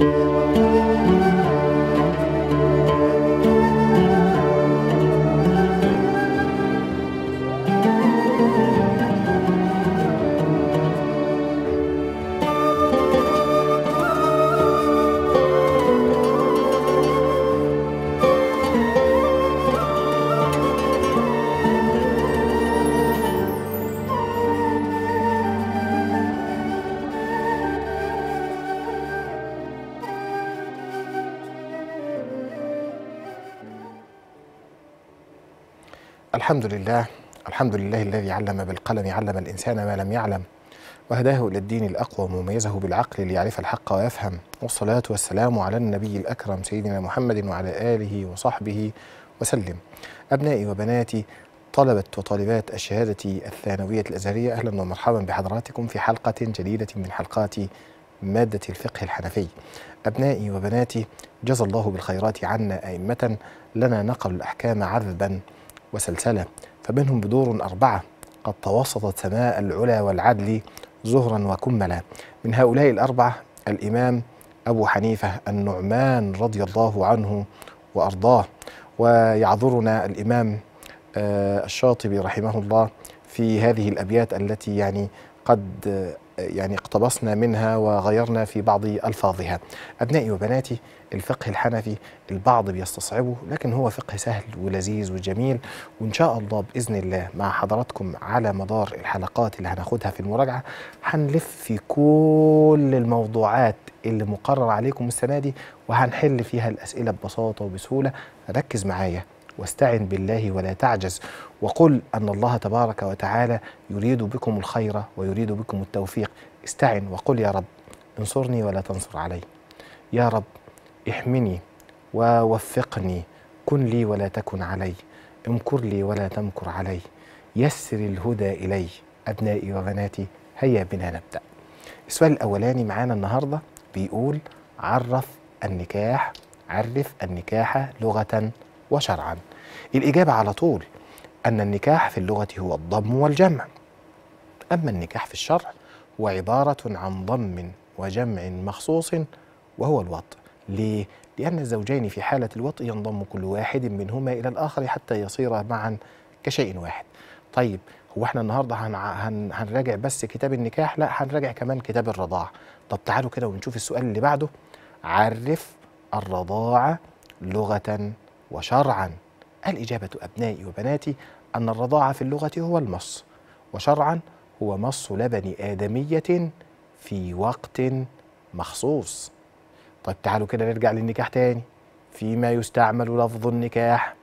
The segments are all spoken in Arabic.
Thank you. الحمد لله الحمد لله الذي علم بالقلم علم الإنسان ما لم يعلم وهداه إلى الدين الأقوم وميزه بالعقل ليعرف الحق ويفهم والصلاة والسلام على النبي الأكرم سيدنا محمد وعلى آله وصحبه وسلم أبنائي وبناتي طلبة وطالبات الشهادة الثانوية الأزهرية أهلا ومرحبا بحضراتكم في حلقة جديدة من حلقات مادة الفقه الحنفي أبنائي وبناتي جزى الله بالخيرات عنا أئمة لنا نقل الأحكام عذبا وسلسلة فمنهم بدور أربعة قد توسطت سماء العلا والعدل زهرا وكملا من هؤلاء الأربعة الإمام أبو حنيفة النعمان رضي الله عنه وأرضاه ويعذرنا الإمام آه، الشاطبي رحمه الله في هذه الأبيات التي يعني قد يعني اقتبسنا منها وغيرنا في بعض ألفاظها أبنائي وبناتي الفقه الحنفي البعض بيستصعبه لكن هو فقه سهل ولذيذ وجميل وإن شاء الله بإذن الله مع حضراتكم على مدار الحلقات اللي هناخدها في المراجعة هنلف في كل الموضوعات اللي مقرر عليكم السنة دي وهنحل فيها الأسئلة ببساطة وبسهولة ركز معايا واستعن بالله ولا تعجز وقل أن الله تبارك وتعالى يريد بكم الخير ويريد بكم التوفيق استعن وقل يا رب انصرني ولا تنصر علي يا رب احمني ووفقني كن لي ولا تكن علي امكر لي ولا تمكر علي يسر الهدى إلي أبنائي وبناتي هيا بنا نبدأ السؤال الأولاني معانا النهاردة بيقول عرف النكاح عرف النكاح لغة وشرعا الإجابة على طول أن النكاح في اللغة هو الضم والجمع أما النكاح في الشرع هو عبارة عن ضم وجمع مخصوص وهو الوطء ليه؟ لأن الزوجين في حالة الوطء ينضم كل واحد منهما إلى الآخر حتى يصير معا كشيء واحد طيب هو احنا النهارده هن... هن... هنراجع بس كتاب النكاح لا هنراجع كمان كتاب الرضاعة طب تعالوا كده ونشوف السؤال اللي بعده عرف الرضاعة لغة وشرعا الإجابة أبنائي وبناتي أن الرضاعة في اللغة هو المص وشرعا هو مص لبن آدمية في وقت مخصوص طيب تعالوا كده نرجع للنكاح تاني فيما يستعمل لفظ النكاح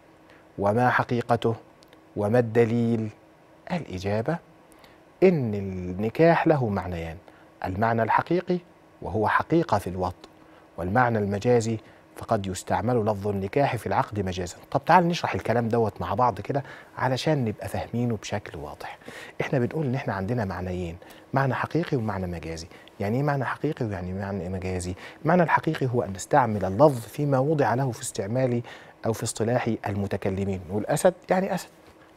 وما حقيقته وما الدليل الإجابة إن النكاح له معنيان المعنى الحقيقي وهو حقيقة في الوطن والمعنى المجازي فقد يستعمل لفظ النكاح في العقد مجازا طب تعال نشرح الكلام دوت مع بعض كده علشان نبقى فاهمينه بشكل واضح احنا بنقول ان احنا عندنا معنيين معنى حقيقي ومعنى مجازي يعني ايه معنى حقيقي ويعني إيه معنى مجازي المعنى الحقيقي هو ان نستعمل اللفظ فيما وضع له في استعمال او في اصطلاح المتكلمين والاسد يعني اسد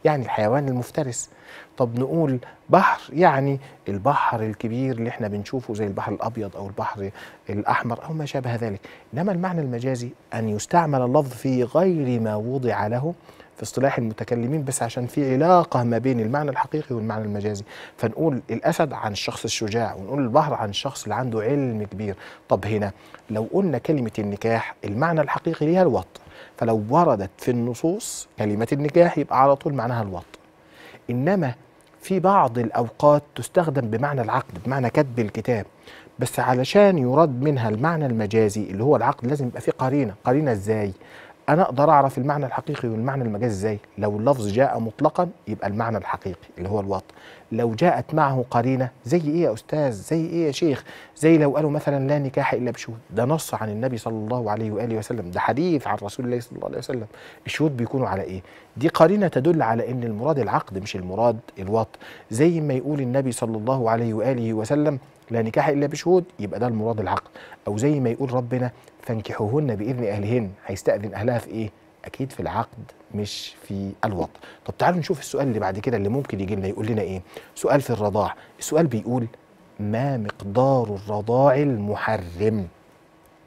يعني الحيوان المفترس طب نقول بحر يعني البحر الكبير اللي احنا بنشوفه زي البحر الابيض او البحر الاحمر او ما شابه ذلك انما المعنى المجازي ان يستعمل اللفظ في غير ما وضع له في اصطلاح المتكلمين بس عشان في علاقه ما بين المعنى الحقيقي والمعنى المجازي فنقول الاسد عن الشخص الشجاع ونقول البحر عن الشخص اللي عنده علم كبير طب هنا لو قلنا كلمه النكاح المعنى الحقيقي ليها الوطن فلو وردت في النصوص كلمة النكاح يبقى على طول معناها الوط إنما في بعض الأوقات تستخدم بمعنى العقد بمعنى كتب الكتاب بس علشان يراد منها المعنى المجازي اللي هو العقد لازم يبقى فيه قرينة قرينة إزاي انا اقدر اعرف المعنى الحقيقي والمعنى المجاز ازاي لو اللفظ جاء مطلقا يبقى المعنى الحقيقي اللي هو الوط لو جاءت معه قرينه زي ايه يا استاذ زي ايه يا شيخ زي لو قالوا مثلا لا نكاح الا بشهود ده نص عن النبي صلى الله عليه واله وسلم ده حديث عن رسول الله صلى الله عليه وسلم الشهود بيكونوا على ايه دي قرينه تدل على ان المراد العقد مش المراد الوط زي ما يقول النبي صلى الله عليه واله وسلم لا نكاح الا بشهود يبقى ده المراد العقد او زي ما يقول ربنا فانكحوهن باذن اهلهن هيستاذن اهلها في ايه اكيد في العقد مش في الوضع طب تعالوا نشوف السؤال اللي بعد كده اللي ممكن يجي لنا يقول لنا ايه سؤال في الرضاع السؤال بيقول ما مقدار الرضاع المحرم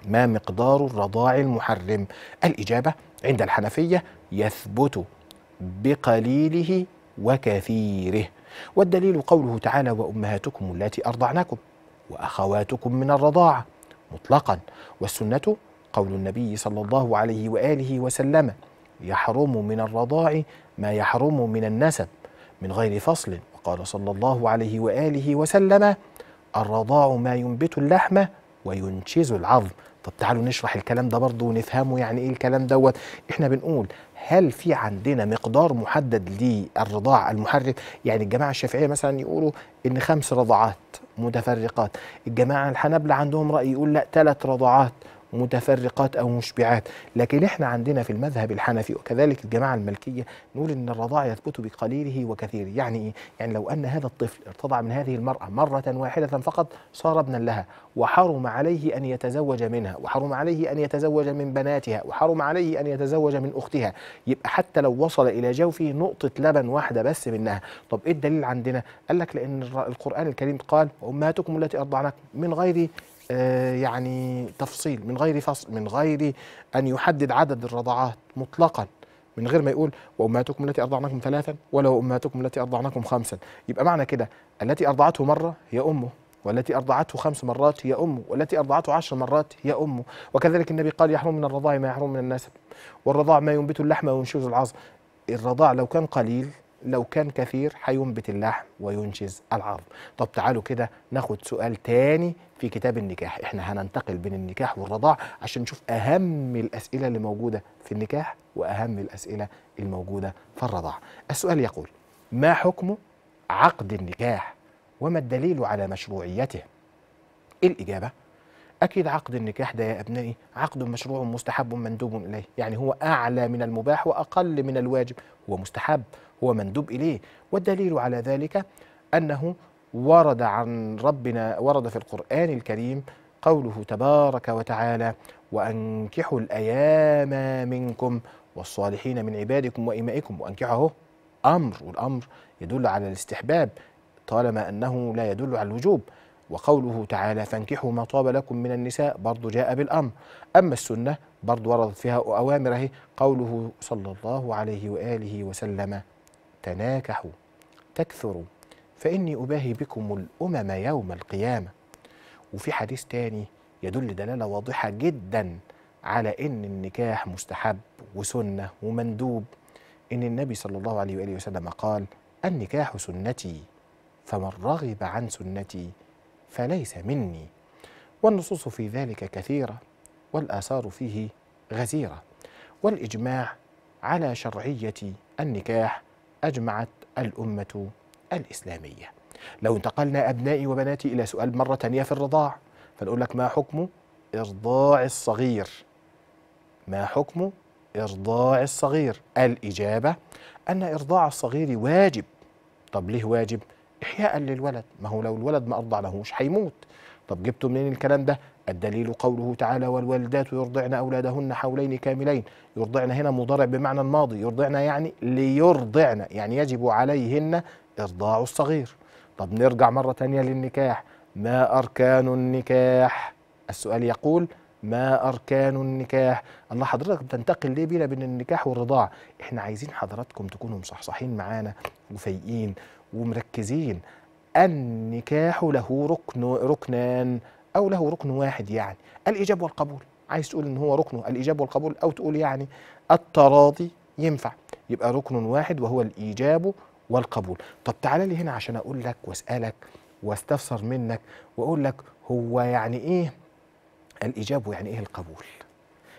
ما مقدار الرضاع المحرم الاجابه عند الحنفيه يثبت بقليله وكثيره والدليل قوله تعالى وامهاتكم اللاتي ارضعناكم واخواتكم من الرضاعه مطلقا والسنه قول النبي صلى الله عليه واله وسلم يحرم من الرضاع ما يحرم من النسب من غير فصل وقال صلى الله عليه واله وسلم الرضاع ما ينبت اللحم وينشز العظم طب تعالوا نشرح الكلام ده برضه ونفهمه يعني ايه الكلام دوت احنا بنقول هل في عندنا مقدار محدد للرضاع المحرك يعني الجماعه الشافعيه مثلا يقولوا ان خمس رضعات متفرقات الجماعه الحنابله عندهم راي يقول لا ثلاث رضعات متفرقات أو مشبعات لكن إحنا عندنا في المذهب الحنفي وكذلك الجماعة الملكية نقول إن الرضاع يثبت بقليله وكثيره يعني إيه؟ يعني لو أن هذا الطفل ارتضع من هذه المرأة مرة واحدة فقط صار ابنا لها وحرم عليه أن يتزوج منها وحرم عليه أن يتزوج من بناتها وحرم عليه أن يتزوج من أختها يبقى حتى لو وصل إلى جوفه نقطة لبن واحدة بس منها طب إيه الدليل عندنا قال لك لأن القرآن الكريم قال امهاتكم التي أرضعنكم من غير آه، يعني تفصيل من غير فصل من غير أن يحدد عدد الرضعات مطلقا من غير ما يقول وأمهاتكم التي ارضعنكم ثلاثا ولا أمهاتكم التي ارضعنكم خمسا يبقى معنى كده التي أرضعته مرة هي أمه والتي أرضعته خمس مرات هي أمه والتي أرضعته عشر مرات هي أمه وكذلك النبي قال يحرم من الرضاع ما يحرم من النسب والرضاع ما ينبت اللحم وينشوز العظم الرضاع لو كان قليل لو كان كثير هينبت اللحم وينجز العظم طب تعالوا كده ناخد سؤال تاني في كتاب النكاح احنا هننتقل بين النكاح والرضاع عشان نشوف اهم الاسئله اللي موجوده في النكاح واهم الاسئله الموجوده في الرضاع السؤال يقول ما حكم عقد النكاح وما الدليل على مشروعيته الاجابه أكيد عقد النكاح ده يا أبنائي عقد مشروع مستحب مندوب إليه يعني هو أعلى من المباح وأقل من الواجب هو مستحب هو مندوب إليه والدليل على ذلك أنه ورد عن ربنا ورد في القرآن الكريم قوله تبارك وتعالى وأنكحوا الأيام منكم والصالحين من عبادكم وإمائكم وأنكحه أمر والأمر يدل على الاستحباب طالما أنه لا يدل على الوجوب وقوله تعالى فانكحوا ما طاب لكم من النساء برضه جاء بالأمر أما السنة برضه وردت فيها أوامره قوله صلى الله عليه وآله وسلم تناكحوا تكثروا فإني أباهي بكم الأمم يوم القيامة وفي حديث تاني يدل دلالة واضحة جدا على إن النكاح مستحب وسنة ومندوب إن النبي صلى الله عليه وآله وسلم قال النكاح سنتي فمن رغب عن سنتي فليس مني والنصوص في ذلك كثيرة والآثار فيه غزيرة والإجماع على شرعية النكاح أجمعت الأمة الإسلامية لو انتقلنا أبنائي وبناتي إلى سؤال مرة تانية في الرضاع فنقول لك ما حكم إرضاع الصغير ما حكم إرضاع الصغير الإجابة أن إرضاع الصغير واجب طب ليه واجب؟ إحياء للولد ما هو لو الولد ما لهوش هيموت طب جبتوا منين الكلام ده؟ الدليل قوله تعالى والوالدات يرضعن أولادهن حولين كاملين يرضعن هنا مضارع بمعنى الماضي يرضعن يعني ليرضعن يعني يجب عليهن إرضاع الصغير طب نرجع مرة تانية للنكاح ما أركان النكاح السؤال يقول ما أركان النكاح الله حضرتك بتنتقل ليه بينا بين النكاح والرضاع احنا عايزين حضراتكم تكونوا مصحصحين معانا وفايقين ومركزين النكاح له ركن ركنان أو له ركن واحد يعني الإيجاب والقبول عايز تقول إن هو ركنه الإيجاب والقبول أو تقول يعني التراضي ينفع يبقى ركن واحد وهو الإيجاب والقبول طب تعالى لي هنا عشان أقول لك وأسألك واستفسر منك وأقول لك هو يعني إيه الإيجاب ويعني إيه القبول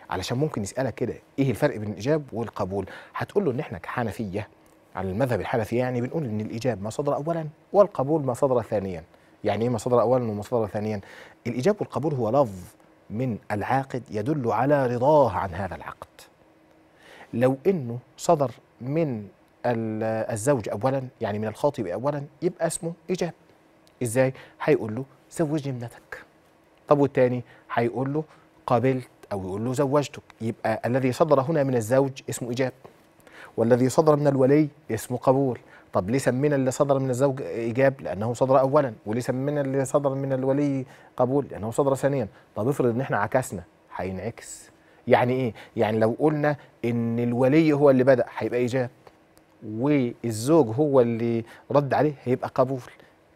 علشان ممكن يسألك كده إيه الفرق بين الإيجاب والقبول هتقول له إن إحنا كحنفية على المذهب الحنفي يعني بنقول ان الايجاب ما صدر اولا والقبول ما صدر ثانيا يعني ايه مصدر اولا ومصدر ثانيا الايجاب والقبول هو لفظ من العاقد يدل على رضاه عن هذا العقد لو انه صدر من الزوج اولا يعني من الخاطب اولا يبقى اسمه ايجاب ازاي هيقول له زوجني ابنتك طب والتاني هيقول له قابلت او يقول له زوجتك يبقى الذي صدر هنا من الزوج اسمه ايجاب والذي صدر من الولي اسمه قبول طب ليه سمينا اللي صدر من الزوج ايجاب لانه صدر اولا وليه سمينا اللي صدر من الولي قبول لانه صدر ثانيا طب افرض ان احنا عكسنا هينعكس يعني ايه يعني لو قلنا ان الولي هو اللي بدا هيبقى ايجاب والزوج هو اللي رد عليه هيبقى قبول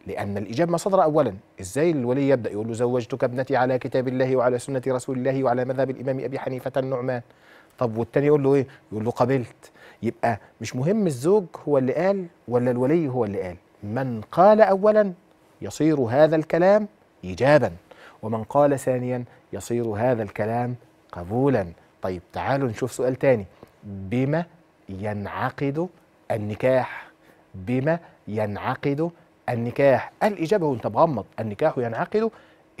لأن الإجابة ما صدر أولا إزاي الولي يبدأ يقول له زوجتك ابنتي على كتاب الله وعلى سنة رسول الله وعلى مذهب الإمام أبي حنيفة النعمان طب والتاني يقول له إيه يقول له قبلت يبقى مش مهم الزوج هو اللي قال ولا الولي هو اللي قال من قال أولا يصير هذا الكلام إيجابا ومن قال ثانيا يصير هذا الكلام قبولا طيب تعالوا نشوف سؤال تاني بما ينعقد النكاح بما ينعقد النكاح الإجابة وأنت مغمض النكاح ينعقد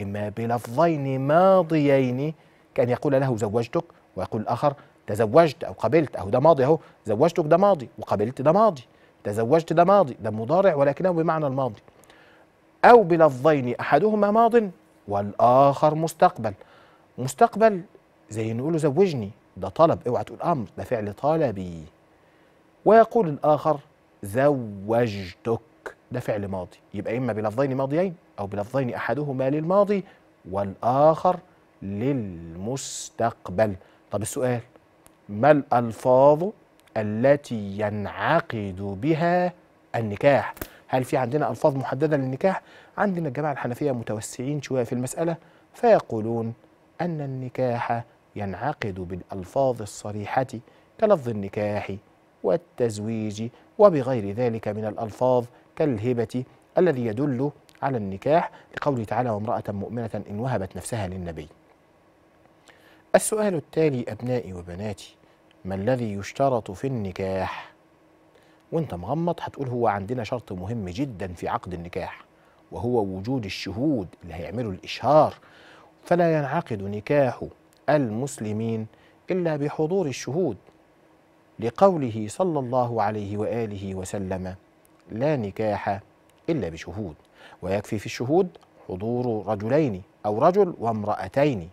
إما بلفظين ماضيين كأن يقول له زوجتك ويقول الآخر تزوجت أو قبلت أو ده ماضي أهو زوجتك ده ماضي وقبلت ده ماضي تزوجت ده ماضي ده مضارع ولكنه بمعنى الماضي أو بلفظين أحدهما ماض والآخر مستقبل مستقبل زي نقول زوجني ده طلب اوعى تقول أمر ده فعل طلبي ويقول الآخر زوجتك ده فعل ماضي يبقى إما بلفظين ماضيين أو بلفظين أحدهما للماضي والآخر للمستقبل طب السؤال ما الألفاظ التي ينعقد بها النكاح هل في عندنا ألفاظ محددة للنكاح؟ عندنا الجماعة الحنفية متوسعين شوية في المسألة فيقولون أن النكاح ينعقد بالألفاظ الصريحة كلفظ النكاح والتزويج وبغير ذلك من الألفاظ كالهبة الذي يدل على النكاح لقوله تعالى وامرأة مؤمنة إن وهبت نفسها للنبي السؤال التالي أبنائي وبناتي ما الذي يشترط في النكاح وانت مغمض هتقول هو عندنا شرط مهم جدا في عقد النكاح وهو وجود الشهود اللي هيعملوا الإشهار فلا ينعقد نكاح المسلمين إلا بحضور الشهود لقوله صلى الله عليه وآله وسلم لا نكاح إلا بشهود ويكفي في الشهود حضور رجلين أو رجل وامرأتين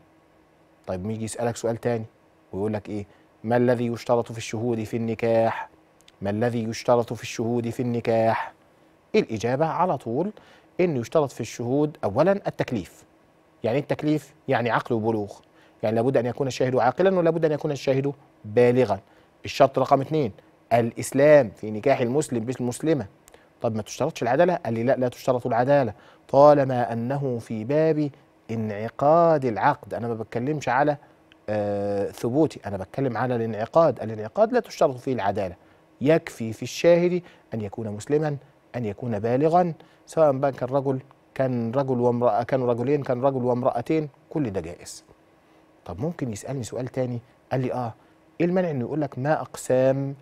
طيب ميجي يسألك سؤال تاني ويقول لك إيه ما الذي يشترط في الشهود في النكاح ما الذي يشترط في الشهود في النكاح الإجابة على طول إن يشترط في الشهود أولا التكليف يعني التكليف يعني عقل وبلوغ يعني لابد أن يكون الشاهد عاقلا ولابد أن يكون الشاهد بالغا الشرط رقم اثنين الإسلام في نكاح المسلم بالمسلمة طب ما تشترطش العدالة قال لي لا لا تشترط العدالة طالما أنه في باب انعقاد العقد أنا ما بتكلمش على آه، ثبوتي أنا بتكلم على الانعقاد الانعقاد لا تشترط فيه العدالة يكفي في الشاهد أن يكون مسلما أن يكون بالغا سواء بقى كان رجل كان رجل وامرأة كانوا رجلين كان رجل وامرأتين كل ده جائز طب ممكن يسألني سؤال تاني قال لي آه إيه المانع إنه يقول لك ما أقسام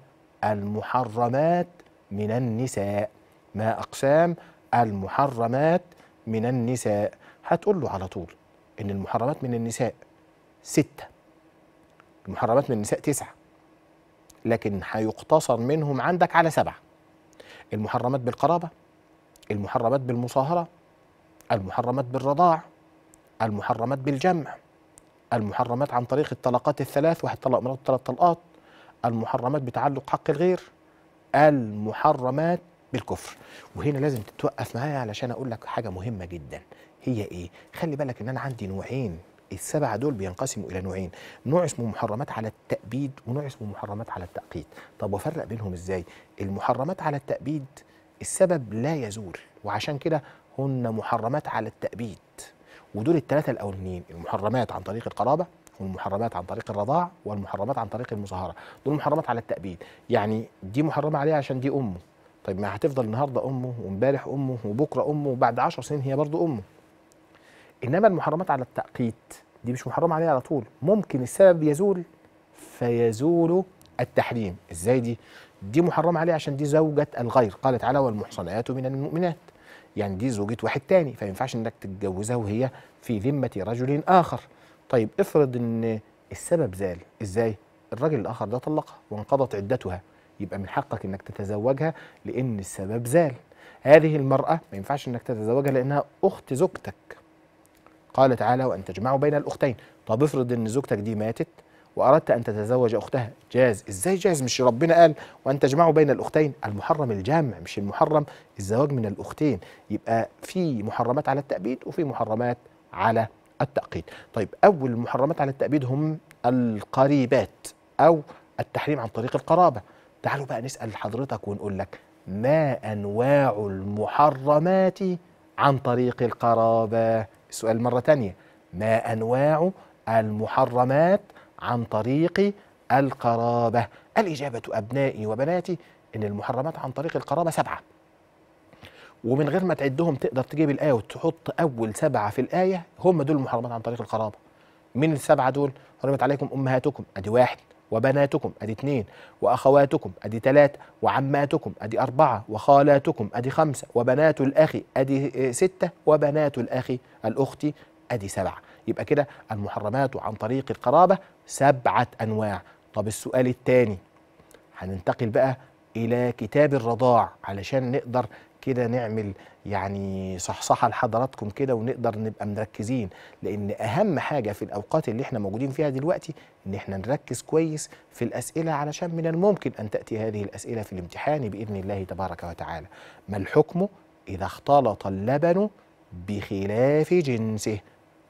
المحرمات من النساء ما أقسام المحرمات من النساء هتقول له على طول إن المحرمات من النساء ستة المحرمات من النساء تسعة لكن هيقتصر منهم عندك على سبعة المحرمات بالقرابة المحرمات بالمصاهرة المحرمات بالرضاع المحرمات بالجمع المحرمات عن طريق الطلاقات الثلاث واحد طلق مراته ثلاث طلقات المحرمات بتعلق حق الغير المحرمات بالكفر وهنا لازم تتوقف معايا علشان اقول لك حاجه مهمه جدا هي ايه خلي بالك ان انا عندي نوعين السبعه دول بينقسموا الى نوعين نوع اسمه محرمات على التأبيد ونوع اسمه محرمات على التأقيت طب وافرق بينهم ازاي المحرمات على التأبيد السبب لا يزول وعشان كده هن محرمات على التأبيد ودول الثلاثه الاولانيين المحرمات عن طريق القرابه والمحرمات عن طريق الرضاع والمحرمات عن طريق المصاهره دول محرمات على التأبيد يعني دي محرمه عليها عشان دي امه طيب ما هتفضل النهارده امه وامبارح امه وبكره امه وبعد 10 سنين هي برضه امه انما المحرمات على التأقيت دي مش محرمه عليها على طول ممكن السبب يزول فيزول التحريم ازاي دي دي محرمه عليه عشان دي زوجة الغير قال تعالى والمحصنات من المؤمنات يعني دي زوجة واحد تاني فما ينفعش انك تتجوزها وهي في ذمة رجل آخر طيب افرض ان السبب زال ازاي الراجل الآخر ده طلقها وانقضت عدتها يبقى من حقك انك تتزوجها لان السبب زال هذه المرأة ما ينفعش انك تتزوجها لانها اخت زوجتك قال تعالى وأن تجمعوا بين الأختين طب افرض أن زوجتك دي ماتت وأردت أن تتزوج أختها جاز إزاي جاز مش ربنا قال وأن تجمعوا بين الأختين المحرم الجامع مش المحرم الزواج من الأختين يبقى في محرمات على التأبيد وفي محرمات على التأقيد طيب أول المحرمات على التأبيد هم القريبات أو التحريم عن طريق القرابة تعالوا بقى نسأل حضرتك ونقول لك ما أنواع المحرمات عن طريق القرابة السؤال مرة تانية ما أنواع المحرمات عن طريق القرابة الإجابة أبنائي وبناتي إن المحرمات عن طريق القرابة سبعة ومن غير ما تعدهم تقدر تجيب الآية وتحط أول سبعة في الآية هم دول المحرمات عن طريق القرابة من السبعة دول حرمت عليكم أمهاتكم أدي واحد وبناتكم ادي اثنين واخواتكم ادي ثلاثة وعماتكم ادي أربعة وخالاتكم ادي خمسة وبنات الأخ ادي آه، ستة وبنات الأخ الأخت ادي سبعة يبقى كده المحرمات عن طريق القرابة سبعة أنواع طب السؤال الثاني هننتقل بقى إلى كتاب الرضاع علشان نقدر كده نعمل يعني صحصحه لحضراتكم كده ونقدر نبقى مركزين لان اهم حاجه في الاوقات اللي احنا موجودين فيها دلوقتي ان احنا نركز كويس في الاسئله علشان من الممكن ان تاتي هذه الاسئله في الامتحان باذن الله تبارك وتعالى ما الحكم اذا اختلط اللبن بخلاف جنسه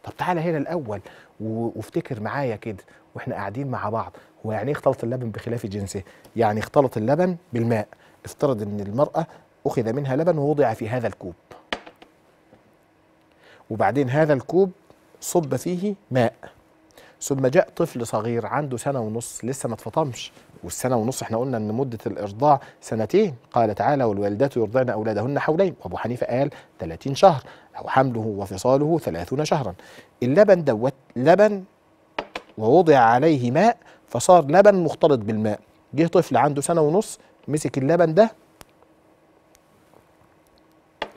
طب تعالى هنا الاول وافتكر معايا كده واحنا قاعدين مع بعض هو يعني ايه اختلط اللبن بخلاف جنسه يعني اختلط اللبن بالماء افترض ان المراه أخذ منها لبن ووضع في هذا الكوب وبعدين هذا الكوب صب فيه ماء ثم جاء طفل صغير عنده سنة ونص لسه ما اتفطمش والسنة ونص احنا قلنا ان مدة الإرضاع سنتين قال تعالى والوالدات يرضعن أولادهن حولين وأبو حنيفة قال 30 شهر أو حمله وفصاله 30 شهرا اللبن دوت لبن ووضع عليه ماء فصار لبن مختلط بالماء جه طفل عنده سنة ونص مسك اللبن ده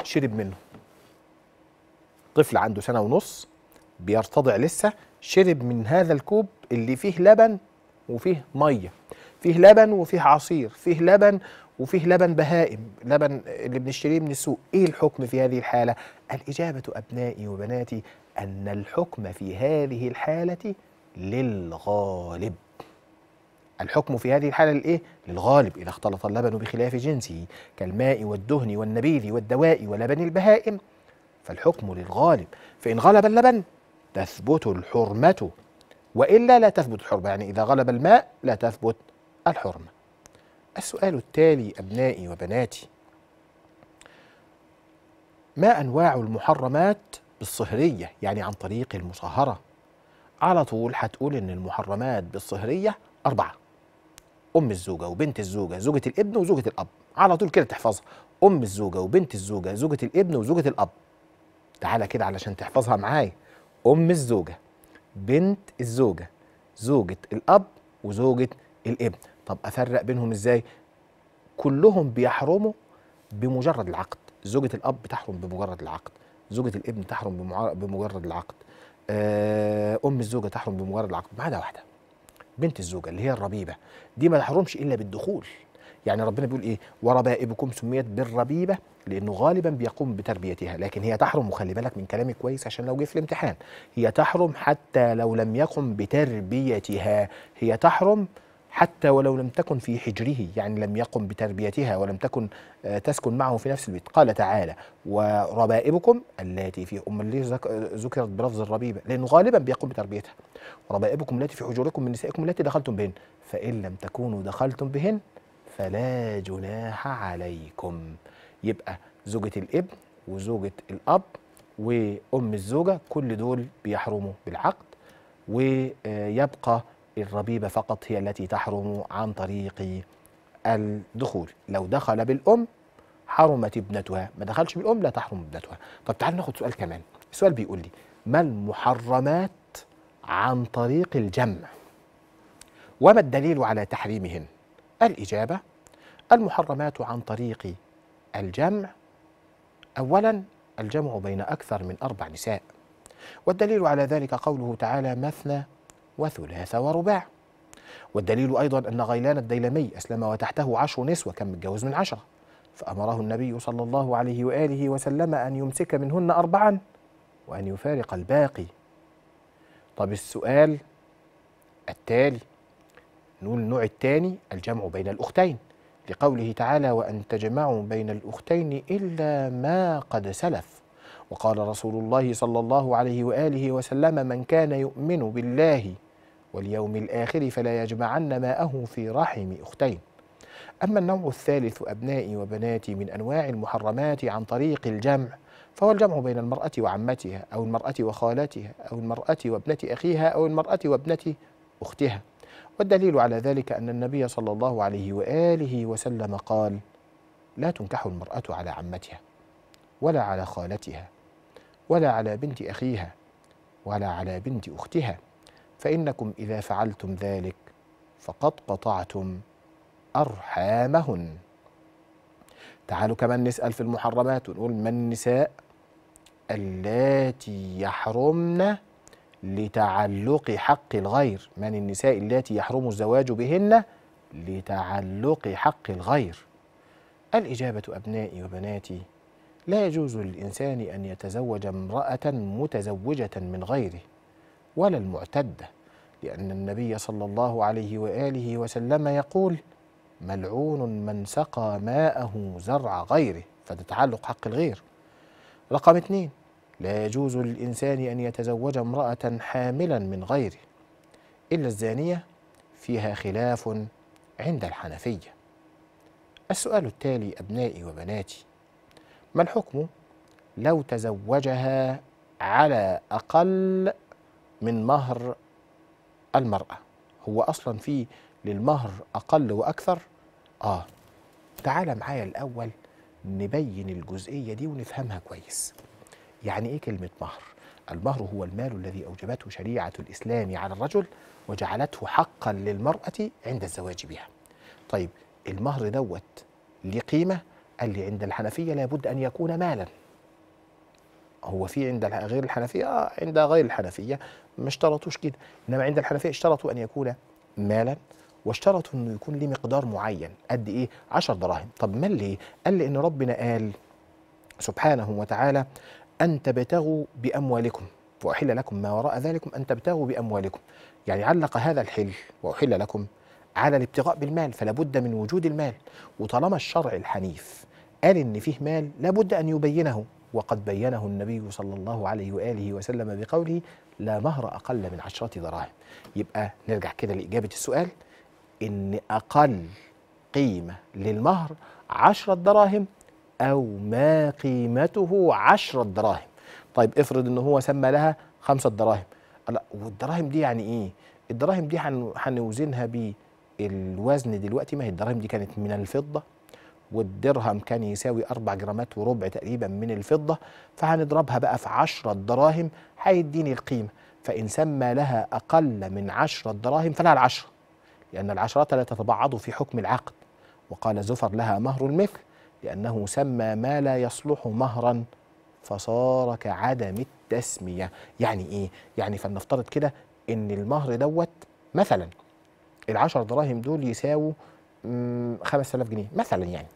شرب منه طفل عنده سنة ونص بيرتضع لسه شرب من هذا الكوب اللي فيه لبن وفيه مية فيه لبن وفيه عصير فيه لبن وفيه لبن بهائم لبن اللي بنشتريه من السوق ايه الحكم في هذه الحالة؟ الإجابة أبنائي وبناتي أن الحكم في هذه الحالة للغالب الحكم في هذه الحالة للإيه؟ للغالب إذا اختلط اللبن بخلاف جنسه كالماء والدهن والنبيذ والدواء ولبن البهائم فالحكم للغالب فإن غلب اللبن تثبت الحرمة وإلا لا تثبت الحرمة يعني إذا غلب الماء لا تثبت الحرمة السؤال التالي أبنائي وبناتي ما أنواع المحرمات بالصهرية يعني عن طريق المصاهرة على طول هتقول إن المحرمات بالصهرية أربعة ام الزوجه وبنت الزوجه زوجه الابن وزوجه الاب على طول كده تحفظها ام الزوجه وبنت الزوجه زوجه الابن وزوجه الاب تعالى كده علشان تحفظها معايا ام الزوجه بنت الزوجه زوجه الاب وزوجه الابن طب افرق بينهم ازاي كلهم بيحرموا بمجرد العقد زوجة الأب تحرم بمجرد العقد زوجة الابن تحرم بمجرد العقد آه، أم الزوجة تحرم بمجرد العقد ما عدا واحدة بنت الزوجة اللي هي الربيبة دي ما تحرمش إلا بالدخول يعني ربنا بيقول إيه وربائبكم سميت بالربيبة لأنه غالبا بيقوم بتربيتها لكن هي تحرم وخلي بالك من كلامي كويس عشان لو جه في الامتحان هي تحرم حتى لو لم يقم بتربيتها هي تحرم حتى ولو لم تكن في حجره يعني لم يقم بتربيتها ولم تكن آه، تسكن معه في نفس البيت قال تعالى وربائبكم التي في أم اللي ذكرت بلفظ الربيبة لأنه غالبا بيقوم بتربيتها وربائبكم التي في حجوركم من نسائكم التي دخلتم بهن فإن لم تكونوا دخلتم بهن فلا جناح عليكم يبقى زوجة الابن وزوجة الأب وأم الزوجة كل دول بيحرموا بالعقد ويبقى الربيبة فقط هي التي تحرم عن طريق الدخول لو دخل بالأم حرمت ابنتها ما دخلش بالأم لا تحرم ابنتها طب تعال ناخد سؤال كمان السؤال بيقول لي ما المحرمات عن طريق الجمع وما الدليل على تحريمهن الإجابة المحرمات عن طريق الجمع أولا الجمع بين أكثر من أربع نساء والدليل على ذلك قوله تعالى مثنى وثلاث ورباع والدليل أيضا أن غيلان الديلمي أسلم وتحته عشر نسوة كان متجوز من عشرة فأمره النبي صلى الله عليه وآله وسلم أن يمسك منهن أربعا وأن يفارق الباقي طب السؤال التالي نقول النوع الثاني الجمع بين الأختين لقوله تعالى وأن تجمعوا بين الأختين إلا ما قد سلف وقال رسول الله صلى الله عليه وآله وسلم من كان يؤمن بالله واليوم الآخر فلا يجمعن ماءه في رحم أختين أما النوع الثالث أبنائي وبناتي من أنواع المحرمات عن طريق الجمع فهو الجمع بين المرأة وعمتها أو المرأة وخالتها أو المرأة وابنة أخيها أو المرأة وابنة أختها والدليل على ذلك أن النبي صلى الله عليه وآله وسلم قال لا تنكح المرأة على عمتها ولا على خالتها ولا على بنت أخيها ولا على بنت أختها فإنكم إذا فعلتم ذلك فقد قطعتم أرحامهن تعالوا كمان نسأل في المحرمات ونقول ما النساء اللاتي يحرمن لتعلق حق الغير من النساء اللاتي يحرم الزواج بهن لتعلق حق الغير الإجابة أبنائي وبناتي لا يجوز للإنسان أن يتزوج امرأة متزوجة من غيره ولا المعتده لان النبي صلى الله عليه واله وسلم يقول ملعون من سقى ماءه زرع غيره فتتعلق حق الغير رقم اثنين لا يجوز للإنسان أن يتزوج امرأة حاملا من غيره إلا الزانية فيها خلاف عند الحنفية السؤال التالي أبنائي وبناتي ما الحكم لو تزوجها على أقل من مهر المرأة هو أصلا في للمهر أقل وأكثر آه تعال معايا الأول نبين الجزئية دي ونفهمها كويس يعني إيه كلمة مهر؟ المهر هو المال الذي أوجبته شريعة الإسلام على الرجل وجعلته حقا للمرأة عند الزواج بها طيب المهر دوت ليه قيمة؟ قال لي عند الحنفية لابد أن يكون مالا هو في عند غير الحنفية آه عند غير الحنفية ما اشترطوش كده إنما عند الحنفية اشترطوا أن يكون مالا واشترطوا أنه يكون لي مقدار معين قد إيه 10 دراهم طب ما ليه قال لي إن ربنا قال سبحانه وتعالى أن تبتغوا بأموالكم وأحل لكم ما وراء ذلكم أن تبتغوا بأموالكم يعني علق هذا الحل وأحل لكم على الابتغاء بالمال فلا بد من وجود المال وطالما الشرع الحنيف قال إن فيه مال لابد أن يبينه وقد بينه النبي صلى الله عليه وآله وسلم بقوله لا مهر أقل من عشرة دراهم يبقى نرجع كده لإجابة السؤال إن أقل قيمة للمهر عشرة دراهم أو ما قيمته عشرة دراهم طيب افرض إن هو سمى لها خمسة دراهم لا والدراهم دي يعني إيه الدراهم دي هنوزنها بالوزن دلوقتي ما هي الدراهم دي كانت من الفضة والدرهم كان يساوي 4 جرامات وربع تقريبا من الفضة فهنضربها بقى في 10 دراهم هيديني القيمة فإن سمى لها أقل من 10 دراهم فلها العشرة لأن العشرات لا تتبعض في حكم العقد وقال زفر لها مهر المثل لأنه سمى ما لا يصلح مهرا فصار كعدم التسمية يعني إيه؟ يعني فلنفترض كده إن المهر دوت مثلا العشر دراهم دول يساووا 5000 جنيه مثلا يعني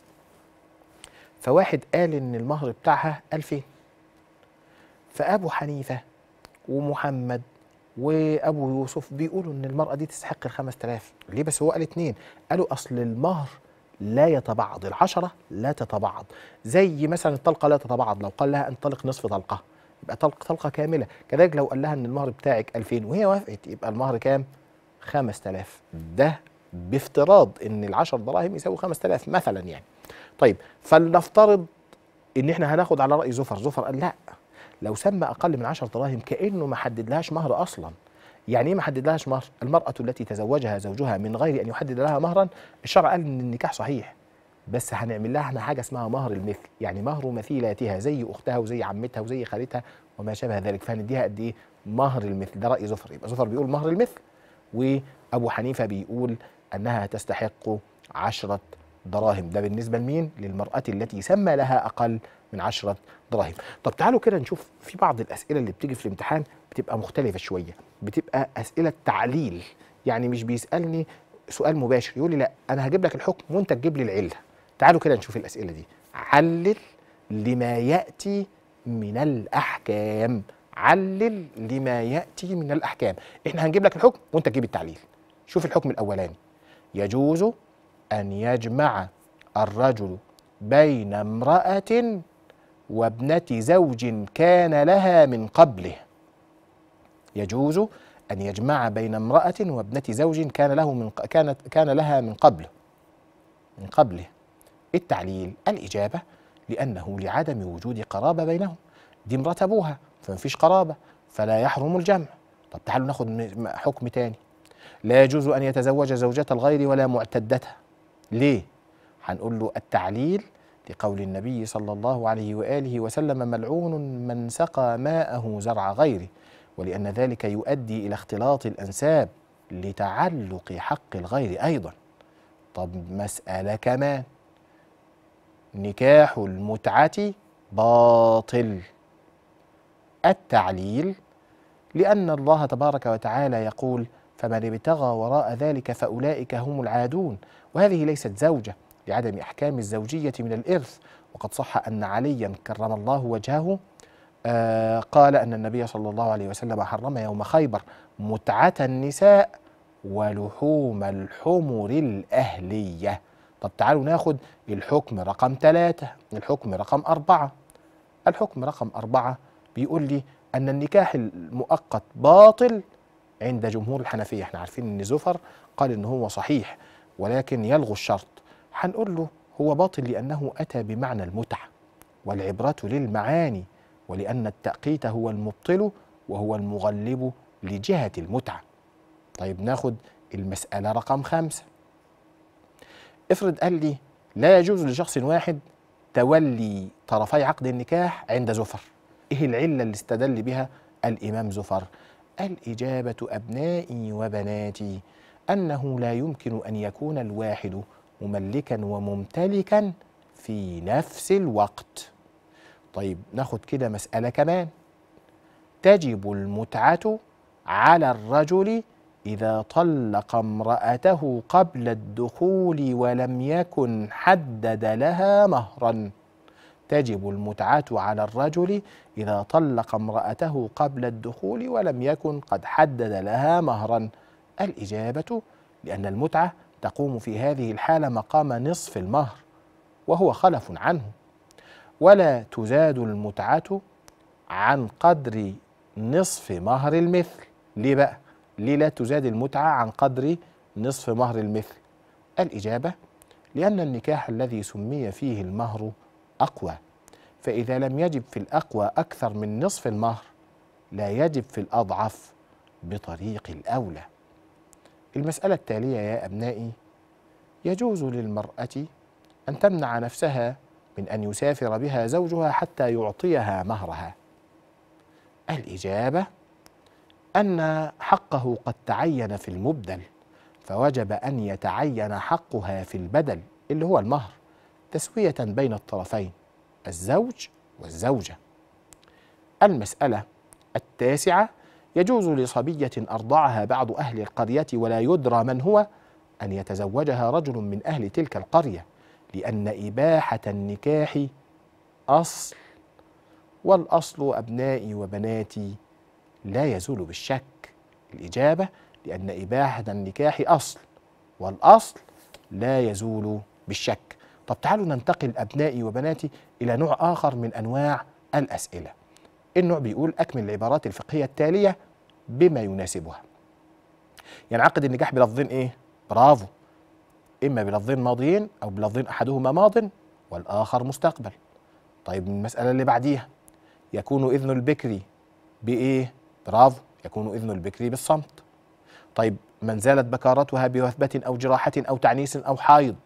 فواحد قال ان المهر بتاعها 2000 فابو حنيفه ومحمد وابو يوسف بيقولوا ان المراه دي تستحق ال 5000 ليه بس هو قال اتنين قالوا اصل المهر لا يتبعض العشره لا تتبعض زي مثلا الطلقه لا تتبعض لو قال لها انطلق نصف طلقه يبقى طلق طلقه كامله كذلك لو قال لها ان المهر بتاعك 2000 وهي وافقت يبقى المهر كام 5000 ده بافتراض ان ال 10 دراهم يساوي 5000 مثلا يعني طيب فلنفترض ان احنا هناخد على راي زفر زفر قال لا لو سمى اقل من 10 دراهم كانه ما حددلهاش مهر اصلا يعني ايه ما حددلهاش مهر المراه التي تزوجها زوجها من غير ان يحدد لها مهرا الشرع قال ان النكاح صحيح بس هنعمل لها احنا حاجه اسمها مهر المثل يعني مهر مثيلاتها زي اختها وزي عمتها وزي خالتها وما شابه ذلك فهنديها قد ايه مهر المثل ده راي زفر يبقى زفر بيقول مهر المثل وابو حنيفه بيقول انها تستحق عشره دراهم ده بالنسبة لمين؟ للمرأة التي سمى لها أقل من عشرة دراهم طب تعالوا كده نشوف في بعض الأسئلة اللي بتيجي في الامتحان بتبقى مختلفة شوية بتبقى أسئلة تعليل يعني مش بيسألني سؤال مباشر يقول لي لا أنا هجيب لك الحكم وأنت تجيب لي العلة تعالوا كده نشوف الأسئلة دي علل لما يأتي من الأحكام علل لما يأتي من الأحكام إحنا هنجيب لك الحكم وأنت تجيب التعليل شوف الحكم الأولاني يجوز أن يجمع الرجل بين امرأة وابنة زوج كان لها من قبله يجوز أن يجمع بين امرأة وابنة زوج كان له من كانت كان لها من قبله من قبله التعليل الإجابة لأنه لعدم وجود قرابة بينهم دي مرات أبوها فما فيش قرابة فلا يحرم الجمع طب تعالوا ناخد حكم تاني لا يجوز أن يتزوج زوجة الغير ولا معتدتها ليه؟ هنقول له التعليل لقول النبي صلى الله عليه وآله وسلم ملعون من سقى ماءه زرع غيره ولأن ذلك يؤدي إلى اختلاط الأنساب لتعلق حق الغير أيضا طب مسألة كمان نكاح المتعة باطل التعليل لأن الله تبارك وتعالى يقول فمن ابتغى وراء ذلك فأولئك هم العادون وهذه ليست زوجة لعدم أحكام الزوجية من الإرث وقد صح أن عليا كرم الله وجهه آه، قال أن النبي صلى الله عليه وسلم حرم يوم خيبر متعة النساء ولحوم الحمر الأهلية طب تعالوا ناخد الحكم رقم ثلاثة الحكم رقم أربعة الحكم رقم أربعة بيقول لي أن النكاح المؤقت باطل عند جمهور الحنفية احنا عارفين أن زفر قال أنه هو صحيح ولكن يلغوا الشرط هنقول له هو باطل لأنه أتى بمعنى المتعة والعبرة للمعاني ولأن التأقيت هو المبطل وهو المغلب لجهة المتعة طيب ناخد المسألة رقم خمسة افرض قال لي لا يجوز لشخص واحد تولي طرفي عقد النكاح عند زفر ايه العلة اللي استدل بها الإمام زفر الإجابة أبنائي وبناتي أنه لا يمكن أن يكون الواحد مملكا وممتلكا في نفس الوقت طيب ناخد كده مسألة كمان تجب المتعة على الرجل إذا طلق امرأته قبل الدخول ولم يكن حدد لها مهرًا تجب المتعة على الرجل إذا طلق امرأته قبل الدخول ولم يكن قد حدد لها مهرًا الإجابة لأن المتعة تقوم في هذه الحالة مقام نصف المهر وهو خلف عنه ولا تزاد المتعة عن قدر نصف مهر المثل ليه بقى؟ ليه لا تزاد المتعة عن قدر نصف مهر المثل؟ الإجابة لأن النكاح الذي سمي فيه المهر أقوى فإذا لم يجب في الأقوى أكثر من نصف المهر لا يجب في الأضعف بطريق الأولى المسألة التالية يا أبنائي يجوز للمرأة أن تمنع نفسها من أن يسافر بها زوجها حتى يعطيها مهرها الإجابة أن حقه قد تعين في المبدل فوجب أن يتعين حقها في البدل اللي هو المهر تسوية بين الطرفين الزوج والزوجة المسألة التاسعة يجوز لصبية أرضعها بعض أهل القرية ولا يدرى من هو أن يتزوجها رجل من أهل تلك القرية لأن إباحة النكاح أصل والأصل أبنائي وبناتي لا يزول بالشك الإجابة لأن إباحة النكاح أصل والأصل لا يزول بالشك طب تعالوا ننتقل أبنائي وبناتي إلى نوع آخر من أنواع الأسئلة النوع بيقول أكمل العبارات الفقهية التالية بما يناسبها ينعقد يعني النجاح بلفظين إيه؟ برافو إما بلفظين ماضيين أو بلفظين أحدهما ماض والآخر مستقبل طيب المسألة اللي بعديها يكون إذن البكري بإيه؟ برافو يكون إذن البكري بالصمت طيب من زالت بكارتها بوثبة أو جراحة أو تعنيس أو حائض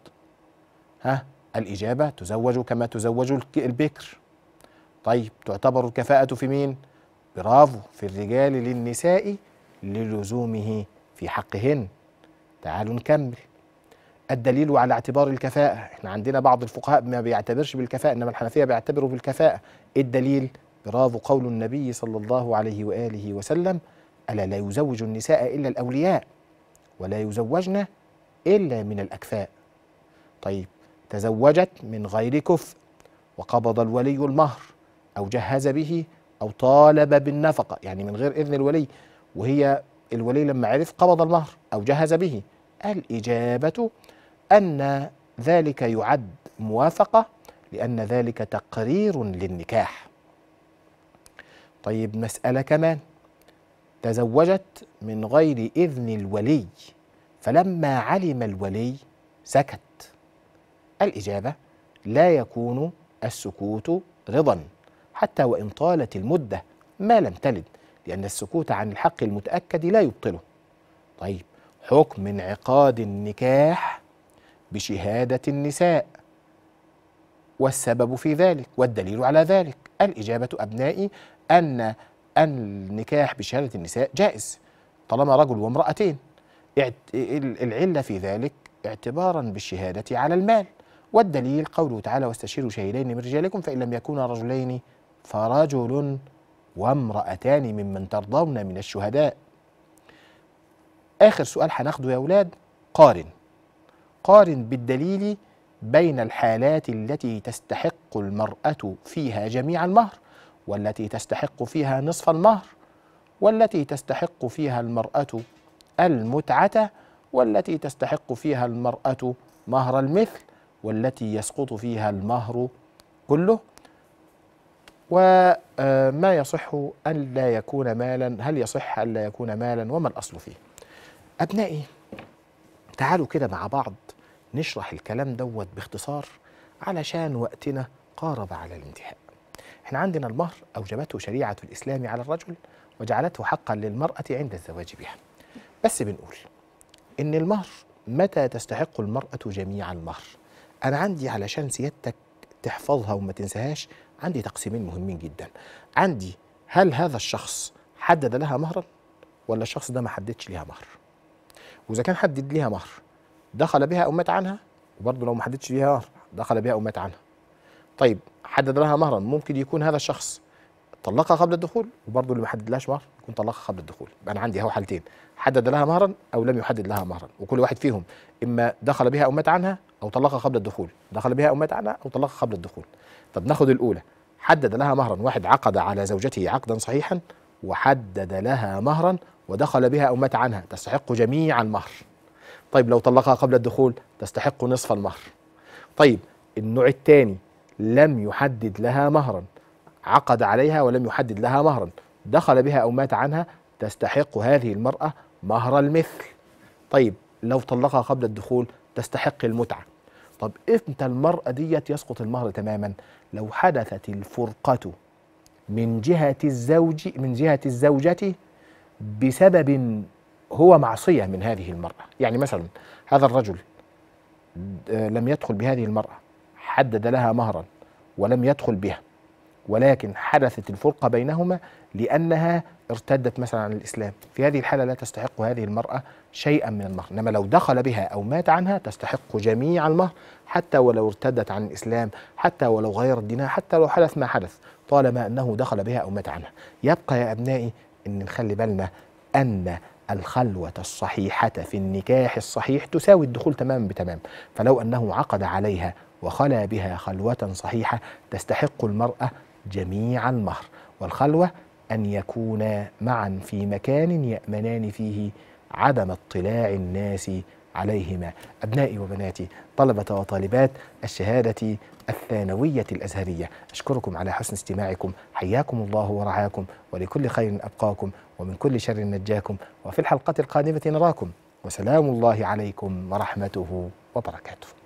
ها الإجابة تزوج كما تزوج البكر طيب تعتبر الكفاءة في مين؟ برافو في الرجال للنساء للزومه في حقهن تعالوا نكمل الدليل على اعتبار الكفاءة احنا عندنا بعض الفقهاء ما بيعتبرش بالكفاءة انما الحنفية بيعتبروا بالكفاءة إيه الدليل برافو قول النبي صلى الله عليه وآله وسلم ألا لا يزوج النساء إلا الأولياء ولا يزوجن إلا من الأكفاء طيب تزوجت من غير كفء وقبض الولي المهر أو جهز به أو طالب بالنفقة يعني من غير إذن الولي وهي الولي لما عرف قبض المهر أو جهز به الإجابة أن ذلك يعد موافقة لأن ذلك تقرير للنكاح طيب مسألة كمان تزوجت من غير إذن الولي فلما علم الولي سكت الإجابة لا يكون السكوت رضا حتى وإن طالت المدة ما لم تلد لأن السكوت عن الحق المتأكد لا يبطله طيب حكم انعقاد النكاح بشهادة النساء والسبب في ذلك والدليل على ذلك الإجابة أبنائي أن النكاح بشهادة النساء جائز طالما رجل وامرأتين العلة في ذلك اعتبارا بالشهادة على المال والدليل قوله تعالى واستشيروا شهيدين من رجالكم فإن لم يكونا رجلين فرجل وامرأتان ممن ترضون من الشهداء آخر سؤال هناخده يا أولاد قارن قارن بالدليل بين الحالات التي تستحق المرأة فيها جميع المهر والتي تستحق فيها نصف المهر والتي تستحق فيها المرأة المتعة والتي تستحق فيها المرأة مهر المثل والتي يسقط فيها المهر كله وما يصح أن لا يكون مالا هل يصح أن لا يكون مالا وما الأصل فيه أبنائي تعالوا كده مع بعض نشرح الكلام دوت باختصار علشان وقتنا قارب على الانتهاء احنا عندنا المهر أوجبته شريعة الإسلام على الرجل وجعلته حقا للمرأة عند الزواج بها بس بنقول إن المهر متى تستحق المرأة جميع المهر أنا عندي علشان سيادتك تحفظها وما تنساهاش عندي تقسيمين مهمين جدا عندي هل هذا الشخص حدد لها مهرا ولا الشخص ده ما حددش ليها مهر واذا كان حدد ليها مهر دخل بها او مات عنها وبرضه لو ما حددش ليها مهر دخل بها او مات عنها طيب حدد لها مهرا ممكن يكون هذا الشخص طلقها قبل الدخول وبرضه اللي ما حددلهاش مهر يكون طلاقها قبل الدخول يبقى انا عندي اهو حالتين حدد لها مهرا او لم يحدد لها مهرا وكل واحد فيهم اما دخل بها او مات عنها او طلقها قبل الدخول دخل بها او مات عنها او طلقها قبل الدخول طب ناخد الاولى حدد لها مهرا واحد عقد على زوجته عقدا صحيحا وحدد لها مهرا ودخل بها او مات عنها تستحق جميع المهر طيب لو طلقها قبل الدخول تستحق نصف المهر طيب النوع الثاني لم يحدد لها مهرا عقد عليها ولم يحدد لها مهرا دخل بها أو مات عنها تستحق هذه المرأة مهر المثل طيب لو طلقها قبل الدخول تستحق المتعة طب امتى المرأة ديت يسقط المهر تماما لو حدثت الفرقة من جهة الزوج من جهة الزوجة بسبب هو معصية من هذه المرأة يعني مثلا هذا الرجل لم يدخل بهذه المرأة حدد لها مهرا ولم يدخل بها ولكن حدثت الفرقة بينهما لأنها ارتدت مثلا عن الإسلام في هذه الحالة لا تستحق هذه المرأة شيئا من المهر إنما لو دخل بها أو مات عنها تستحق جميع المهر حتى ولو ارتدت عن الإسلام حتى ولو غيرت دينها حتى لو حدث ما حدث طالما أنه دخل بها أو مات عنها يبقى يا أبنائي أن نخلي بالنا أن الخلوة الصحيحة في النكاح الصحيح تساوي الدخول تماما بتمام فلو أنه عقد عليها وخلى بها خلوة صحيحة تستحق المرأة جميع المهر والخلوة أن يكونا معا في مكان يأمنان فيه عدم اطلاع الناس عليهما أبنائي وبناتي طلبة وطالبات الشهادة الثانوية الأزهرية أشكركم على حسن استماعكم حياكم الله ورعاكم ولكل خير أبقاكم ومن كل شر نجاكم وفي الحلقة القادمة نراكم وسلام الله عليكم ورحمته وبركاته